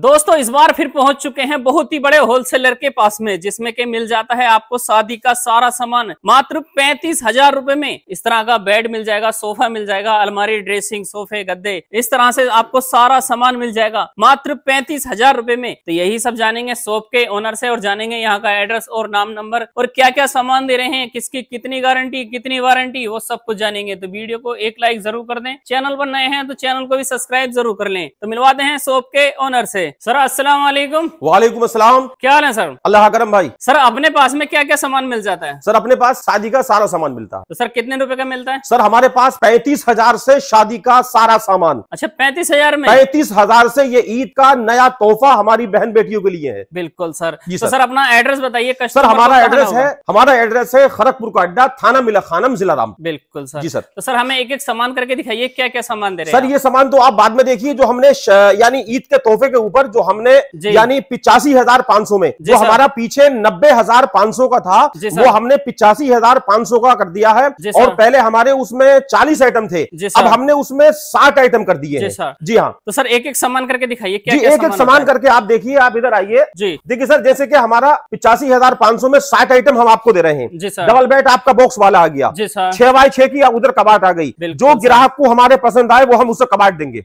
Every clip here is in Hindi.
दोस्तों इस बार फिर पहुंच चुके हैं बहुत ही बड़े होलसेलर के पास में जिसमें के मिल जाता है आपको शादी का सारा सामान मात्र पैंतीस हजार रूपए में इस तरह का बेड मिल जाएगा सोफा मिल जाएगा अलमारी ड्रेसिंग सोफे गद्दे इस तरह से आपको सारा सामान मिल जाएगा मात्र पैंतीस हजार रूपए में तो यही सब जानेंगे शॉप के ओनर से और जानेंगे यहाँ का एड्रेस और नाम नंबर और क्या क्या सामान दे रहे हैं किसकी कितनी गारंटी कितनी वारंटी वो सब कुछ जानेंगे तो वीडियो को एक लाइक जरूर कर दे चैनल पर नए हैं तो चैनल को भी सब्सक्राइब जरूर कर ले तो मिलवाते हैं शॉप के ओनर से सर अस्सलाम वालेकुम वालेकुम अस्सलाम क्या हाल है सर अल्लाह करम भाई सर अपने पास में क्या क्या सामान मिल जाता है सर अपने पास शादी का सारा सामान मिलता है तो सर कितने रुपए का मिलता है सर हमारे पास पैंतीस हजार से शादी का सारा सामान अच्छा पैंतीस हजार में पैंतीस हजार से ये ईद का नया तोहफा हमारी बहन बेटियों के लिए है बिल्कुल सर जी तो सर अपना एड्रेस बताइए सर हमारा एड्रेस है हमारा एड्रेस है खड़गपुर का अड्डा थाना मिला खानम जिला राम बिल्कुल सर जी सर तो सर हमें एक एक सामान करके दिखाइए क्या क्या सामान दे रहे हैं सर ये सामान तो आप बाद में देखिए जो हमने यानी ईद के तोहफे के ऊपर ऊपर जो हमने यानी पिचासी हजार पांच सौ में जो हमारा पीछे नब्बे हजार पांच सौ का था वो हमने पिचासी हजार पांच सौ का कर दिया है और पहले हमारे उसमें चालीस आइटम थे अब हमने उसमें साठ आइटम कर दिए जी हाँ तो सर एक एक सामान करके दिखाइए एक एक सामान करके आप देखिए आप इधर आइए देखिए सर जैसे की हमारा पिचासी हजार सौ में साठ आइटम हम आपको दे रहे हैं डबल बेड आपका बॉक्स वाला आ गया छह बाय छह की उधर कबाट आ गई जो ग्राहक को हमारे पसंद आए वो हम उसे कबाट देंगे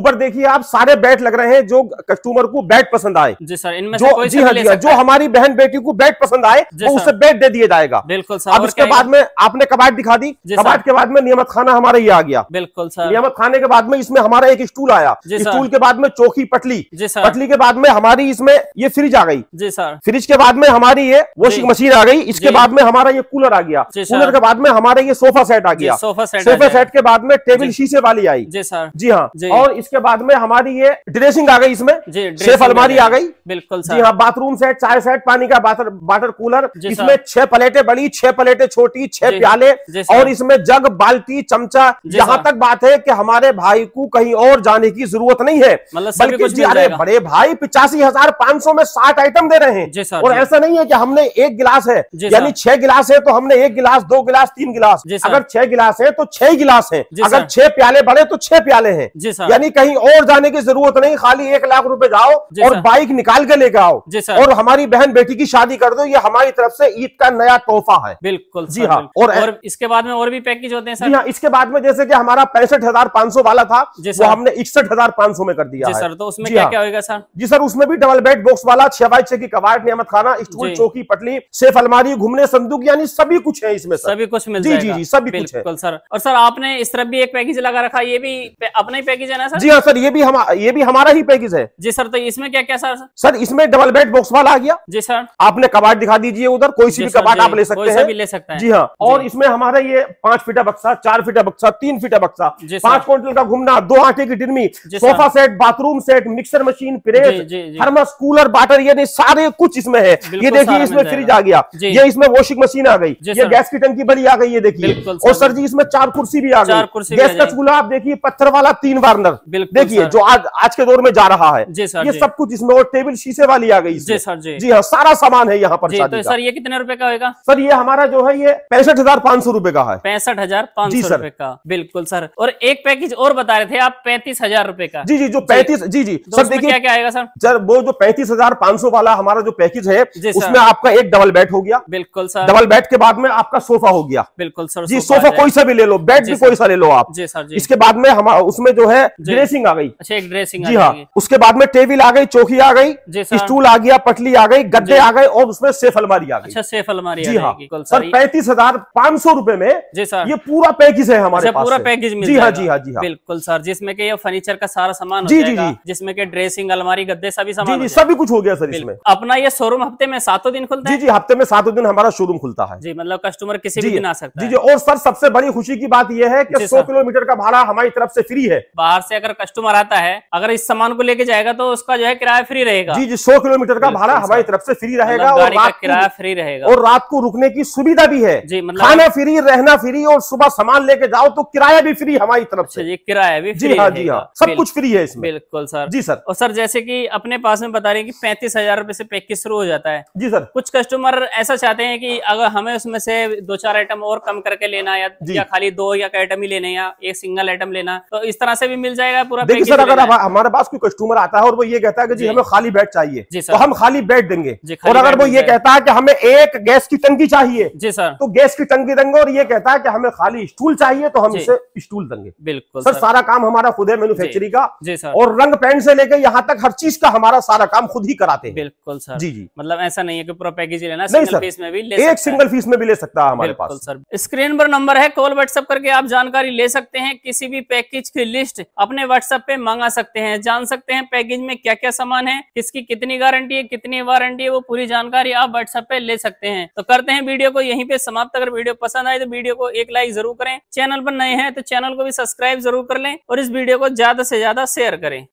ऊपर देखिए आप सारे बैट लग रहे हैं जो कस्टमर को बैट पसंद आए जी सर इनमें जो हाँ, जी हाँ जी जो हमारी बहन बेटी को बैट पसंद आए वो उसे बैट दे दिया जाएगा बिल्कुल अब उसके बाद में आपने कबाट दिखा दी कबाट के बाद में नियमत खाना हमारा ये आ गया बिल्कुल सर नियमत खाने के बाद में इसमें हमारा एक स्टूल आया स्टूल के बाद में चौकी पटली पटली के बाद में हमारी इसमें ये फ्रिज आ गई जी सर फ्रिज के बाद में हमारी ये वॉशिंग मशीन आ गई इसके बाद में हमारा ये कूलर आ गया कूलर के बाद में हमारा ये सोफा सेट आ गया सोफा सेट सोफा सेट के बाद में टेबल शीशे वाली आई जी सर जी हाँ और इसके बाद में हमारी ये ड्रेसिंग आ गई इसमें छह अलमारी आ गई बिल्कुल जी हाँ बाथरूम सेट चाय सेट पानी का वाटर कूलर इसमें छह प्लेटें बड़ी छह प्लेटें छोटी छह प्याले और इसमें जग बाल्टी चमचा यहाँ तक बात है कि हमारे भाई को कहीं और जाने की जरूरत नहीं है मतलब बल्कि बड़े भाई पिचासी हजार पांच सौ में साठ आइटम दे रहे हैं और ऐसा नहीं है की हमने एक गिलास है यानी छह गिलास है तो हमने एक गिलास दो गिलास तीन गिलास अगर छह गिलास है तो छह गिलास है अगर छह प्याले बड़े तो छह प्याले हैं यानी कहीं और जाने की जरूरत नहीं खाली एक लाख रुपए जाओ और बाइक निकाल के लेकर आओ और हमारी बहन बेटी की शादी कर दो ये हमारी तरफ से ईद का नया तोहफा है बिल्कुल जी हाँ और, इसके बाद में और भी पैकेज होते हैं सर? जी हाँ इसके बाद में जैसे की हमारा पैंसठ हजार सौ वाला था वो हमने इकसठ हजार सौ में कर दिया सर तो उसमें क्या हाँ। क्या होगा सर जी सर उसमें भी डबल बेड बॉक्स वाला छह बाई छह की कवाट नियमत खाना स्टूल चौकी पटली सेफ अलमारी घूमने संदूक यानी सभी कुछ है इसमें सभी कुछ मिल जी जी जी सभी कुछ है सर और सर आपने इस तरफ भी एक पैकेज लगा रखा ये भी अपना ही पैकेज है ना सर जी हाँ सर ये भी हम ये भी हमारा ही पैकेज है जी सर तो इसमें क्या क्या सर सर इसमें डबल बेड बॉक्स वाला आ गया जी सर आपने कबाट दिखा दीजिए उधर कोई सी भी कबाट आप ले सकते हैं ले सकते हैं जी हाँ और इसमें हमारा ये पांच फीटा बक्सा चार फीटा बक्सा तीन फीटा बक्सा पांच क्विंटल का घूमना दो आटे की डिरमी sofa set bathroom set mixer machine press thermos cooler बाटर ये सारे कुछ इसमें है ये देखिए इसमें फ्रिज आ गया ये इसमें वॉशिंग मशीन आ गई ये गैस की टंकी बड़ी आ गई ये देखिए और सर जी इसमें चार कुर्सी भी आ गई गैस का चूल्हा आप देखिए पत्थर वाला तीन वार्नर देखिए जो आज आज के दौर में जा रहा रहा है जी सर ये जी। सब कुछ इसमें और टेबल शीशे वाली आ गई जी सर जी जी हाँ सारा सामान है यहाँ पर जी, तो सर ये कितने रुपए का होगा सर ये हमारा जो है ये पैंसठ हजार पाँच सौ रूपये का है पैंसठ हजार पाँच सौ रूपये का बिल्कुल सर और एक पैकेज और बता रहे थे आप पैंतीस हजार रूपए का जी जी जो पैंतीस जी जी तो सर देखिए क्या क्या आएगा सर सर वो जो पैंतीस हजार पाँच सौ वाला हमारा जो पैकेज है उसमें आपका एक डबल बेड हो गया बिल्कुल सर डबल बेड के बाद में आपका सोफा हो गया बिल्कुल सर जी सोफा कोई सा भी ले लो बेड भी कोई सा ले लो आप जी सर जी इसके बाद में हम उसमें जो है ड्रेसिंग आ गई अच्छा एक ड्रेसिंग जी हाँ उसके उसके बाद में टेबिल आ गई चौकी आ गई स्टूल आ गया पटली आ गई गद्दे आ गए और उसमें सेफ अलमारी आ गई अच्छा सेफ अलमारी जी हाँ सर पैंतीस हजार पांच सौ रूपए में जी सर ये पूरा पैकेज है हमारे अच्छा, पास पूरा पैकेज जी हाँ जी हाँ जी हाँ बिल्कुल सर जिसमें की ये फर्नीचर का सारा सामान जी जी जी जिसमे की ड्रेसिंग अलमारी गद्दे सभी सामान सभी कुछ हो गया सर इसमें अपना ये शोरूम हफ्ते में सातों दिन खुलता जी जी हफ्ते में सातों दिन हमारा शोरूम खुलता है जी मतलब कस्टमर किसी भी दिन आ सकता जी जी और सर सबसे बड़ी खुशी की बात यह है की सौ किलोमीटर का भाड़ा हमारी तरफ से फ्री है बाहर से अगर कस्टमर आता है अगर इस सामान को लेके जाएगा तो उसका जो है किराया फ्री रहेगा जी जी सौ किलोमीटर का भाड़ा हमारी तरफ से फ्री रहेगा मतलब और रात किराया फ्री रहेगा और रात को रुकने की सुविधा भी है जी मतलब खाना फ्री रहना फ्री और सुबह सामान लेके जाओ तो किराया भी फ्री हमारी तरफ से अच्छा जी किराया भी जी हाँ जी हाँ सब कुछ फ्री है इसमें बिल्कुल सर जी सर और सर जैसे की अपने पास में बता रहे की पैंतीस हजार रूपए से पैकेज शुरू हो जाता है जी सर कुछ कस्टमर ऐसा चाहते हैं की अगर हमें उसमें से दो चार आइटम और कम करके लेना या खाली दो या आइटम ही लेने या एक सिंगल आइटम लेना तो इस तरह से भी मिल जाएगा पूरा देखिए सर अगर हमारे पास कोई कस्टमर ऊपर आता है और वो ये कहता है कि जी हमें खाली बेड चाहिए तो हम खाली बेड देंगे और अगर वो ये कहता है कि हमें एक गैस की टंकी चाहिए जी सर तो गैस की टंकी देंगे और ये कहता है कि हमें खाली स्टूल चाहिए तो हम इसे स्टूल देंगे बिल्कुल सर सारा काम हमारा खुद है मैन्युफैक्चरिंग का और रंग पेंट से लेकर यहाँ तक हर चीज का हमारा सारा काम खुद ही कराते हैं बिल्कुल सर जी जी मतलब ऐसा नहीं है कि पूरा पैकेज लेना सिंगल फीस में भी ले एक सिंगल फीस में भी ले सकता है हमारे पास सर स्क्रीन पर नंबर है कॉल व्हाट्सअप करके आप जानकारी ले सकते हैं किसी भी पैकेज की लिस्ट अपने व्हाट्सएप पे मंगा सकते हैं जान सकते हैं हैं पैकेज में क्या क्या सामान है किसकी कितनी गारंटी है कितनी वारंटी है वो पूरी जानकारी आप व्हाट्सएप पे ले सकते हैं तो करते हैं वीडियो को यहीं पे समाप्त अगर वीडियो पसंद आए तो वीडियो को एक लाइक जरूर करें चैनल पर नए हैं तो चैनल को भी सब्सक्राइब जरूर कर लें और इस वीडियो को ज्यादा से ज्यादा शेयर करें